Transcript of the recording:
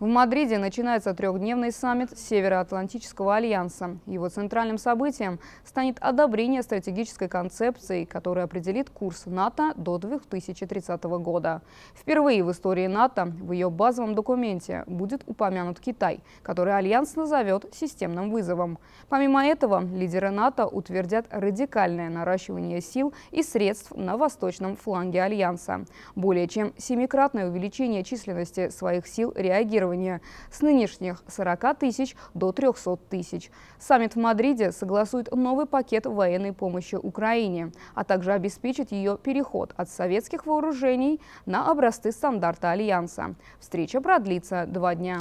В Мадриде начинается трехдневный саммит Североатлантического альянса. Его центральным событием станет одобрение стратегической концепции, которая определит курс НАТО до 2030 года. Впервые в истории НАТО в ее базовом документе будет упомянут Китай, который альянс назовет системным вызовом. Помимо этого, лидеры НАТО утвердят радикальное наращивание сил и средств на восточном фланге альянса. Более чем семикратное увеличение численности своих сил реагирования финансирования с нынешних 40 тысяч до 300 тысяч. Саммит в Мадриде согласует новый пакет военной помощи Украине, а также обеспечит ее переход от советских вооружений на образцы стандарта Альянса. Встреча продлится два дня.